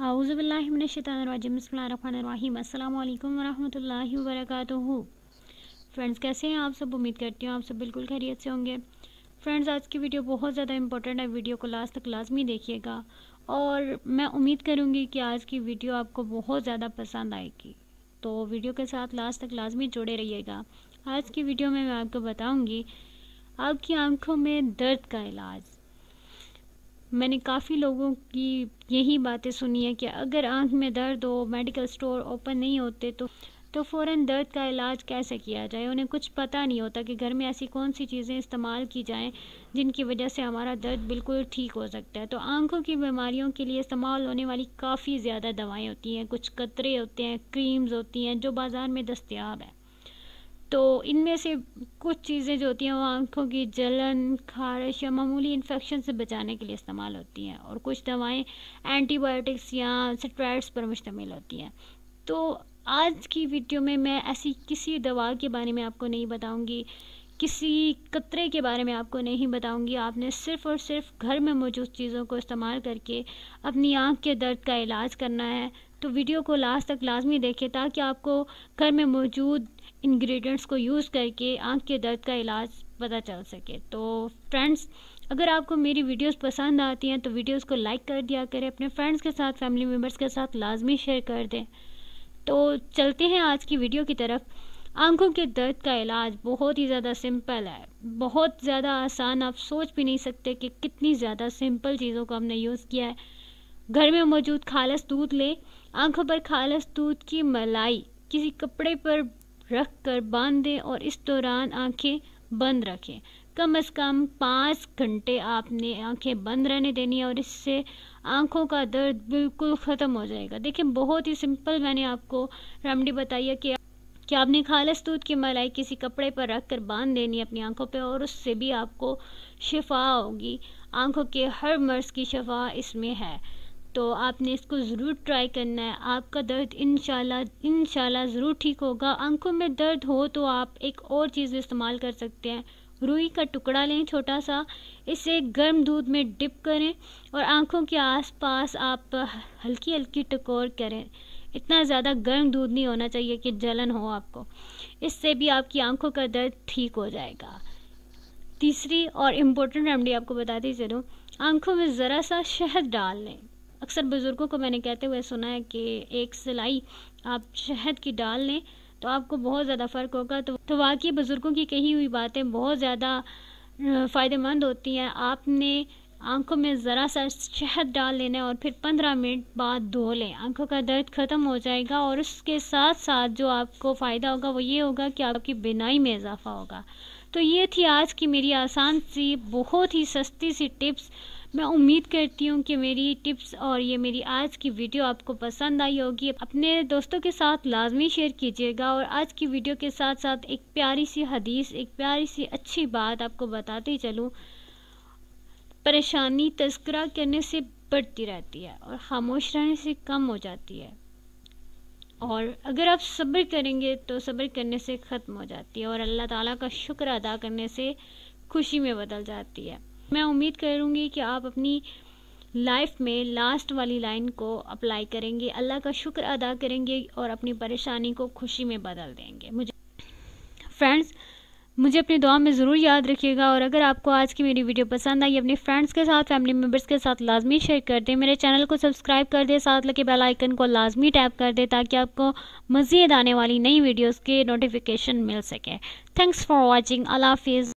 हाउज़बिल्लिमिनशानरजीमसमीम वरहमल work friends कैसे हैं आप सब उम्मीद करती हूँ आप सब बिल्कुल खैरियत से होंगे फ्रेंड्स आज की वीडियो बहुत ज़्यादा इंपॉर्टेंट है वीडियो को लास्ट तक लाजमी देखिएगा और मैं उम्मीद करूँगी कि आज की वीडियो आपको बहुत ज़्यादा पसंद आएगी तो वीडियो के साथ लास्ट तक लाजमी जुड़े रहिएगा आज की वीडियो में मैं आपको बताऊँगी आपकी आंखों में दर्द का इलाज मैंने काफ़ी लोगों की यही बातें सुनी है कि अगर आंख में दर्द हो मेडिकल स्टोर ओपन नहीं होते तो तो फ़ौर दर्द का इलाज कैसे किया जाए उन्हें कुछ पता नहीं होता कि घर में ऐसी कौन सी चीज़ें इस्तेमाल की जाएं जिनकी वजह से हमारा दर्द बिल्कुल ठीक हो सकता है तो आंखों की बीमारियों के लिए इस्तेमाल होने वाली काफ़ी ज़्यादा दवाएं होती हैं कुछ कतरे होते हैं क्रीम्स होती हैं जो बाज़ार में दस्तियाब है तो इनमें से कुछ चीज़ें जो होती हैं वो आँखों की जलन खारिश या मामूली इन्फेक्शन से बचाने के लिए इस्तेमाल होती हैं और कुछ दवाएं एंटीबायोटिक्स या सट्राइड्स पर मुश्तमिल होती हैं तो आज की वीडियो में मैं ऐसी किसी दवा के बारे में आपको नहीं बताऊंगी किसी कतरे के बारे में आपको नहीं बताऊंगी आपने सिर्फ़ और सिर्फ घर में मौजूद चीज़ों को इस्तेमाल करके अपनी आँख के दर्द का इलाज करना है तो वीडियो को लास्ट तक लाजमी देखें ताकि आपको घर में मौजूद इंग्रेडिएंट्स को यूज़ करके आंख के दर्द का इलाज पता चल सके तो फ्रेंड्स अगर आपको मेरी वीडियोस पसंद आती हैं तो वीडियोस को लाइक कर दिया करें अपने फ्रेंड्स के साथ फैमिली मेम्बर्स के साथ लाजमी शेयर कर दें तो चलते हैं आज की वीडियो की तरफ आंखों के दर्द का इलाज बहुत ही ज़्यादा सिंपल है बहुत ज़्यादा आसान आप सोच भी नहीं सकते कि कितनी ज़्यादा सिंपल चीज़ों को हमने यूज़ किया है घर में मौजूद खालस दूध लें आंखों पर खालस दूध की मलाई किसी कपड़े पर रख कर बांध दें और इस दौरान आंखें बंद रखें कम अज़ कम पाँच घंटे आपने आंखें बंद रहने देनी है और इससे आंखों का दर्द बिल्कुल ख़त्म हो जाएगा देखिए बहुत ही सिंपल मैंने आपको रेमडी बताई है कि कि आपने खालस दूध की मलाई किसी कपड़े पर रख कर बांध देनी है अपनी आंखों पे और उससे भी आपको शिफा होगी आंखों के हर मर्ज़ की शफा इसमें है तो आपने इसको ज़रूर ट्राई करना है आपका दर्द इन इन ज़रूर ठीक होगा आंखों में दर्द हो तो आप एक और चीज़ इस्तेमाल कर सकते हैं रुई का टुकड़ा लें छोटा सा इसे गर्म दूध में डिप करें और आंखों के आसपास आप हल्की हल्की टकोर करें इतना ज़्यादा गर्म दूध नहीं होना चाहिए कि जलन हो आपको इससे भी आपकी आंखों का दर्द ठीक हो जाएगा तीसरी और इम्पोर्टेंट रेमडी आपको बताती चलूँ आंखों में ज़रा सा शहद डाल लें अक्सर बुज़ुर्गों को मैंने कहते हुए सुना है कि एक सिलाई आप शहद की डाल लें तो आपको बहुत ज़्यादा फ़र्क होगा तो तो वाकई बुज़ुर्गों की कही हुई बातें बहुत ज़्यादा फ़ायदेमंद होती हैं आपने आंखों में ज़रा सा शहद डाल लेना और फिर पंद्रह मिनट बाद धो लें आंखों का दर्द ख़त्म हो जाएगा और उसके साथ साथ जो आपको फ़ायदा होगा वो ये होगा कि आपकी बिनाई में इजाफ़ा होगा तो ये थी आज की मेरी आसान सी बहुत ही सस्ती सी टिप्स मैं उम्मीद करती हूँ कि मेरी टिप्स और ये मेरी आज की वीडियो आपको पसंद आई होगी अपने दोस्तों के साथ लाजमी शेयर कीजिएगा और आज की वीडियो के साथ साथ एक प्यारी सी हदीस एक प्यारी सी अच्छी बात आपको बताते चलूँ परेशानी तस्करा करने से बढ़ती रहती है और खामोश रहने से कम हो जाती है और अगर आप सब्र करेंगे तो सब्र करने से ख़त्म हो जाती है और अल्लाह ताला का शुक्र अदा करने से खुशी में बदल जाती है मैं उम्मीद करूँगी कि आप अपनी लाइफ में लास्ट वाली लाइन को अप्लाई करेंगे अल्लाह का शुक्र अदा करेंगे और अपनी परेशानी को खुशी में बदल देंगे मुझे फ्रेंड्स मुझे अपनी दुआ में ज़रूर याद रखिएगा और अगर आपको आज की मेरी वीडियो पसंद आई अपने फ्रेंड्स के साथ फैमिली मेम्बर्स के साथ लाजमी शेयर कर दें मेरे चैनल को सब्सक्राइब कर दें साथ लगे बेल आइकन को लाजमी टैप कर दें ताकि आपको मज़ीद आने वाली नई वीडियोस के नोटिफिकेशन मिल सके थैंक्स फॉर वॉचिंग अला हाफिज़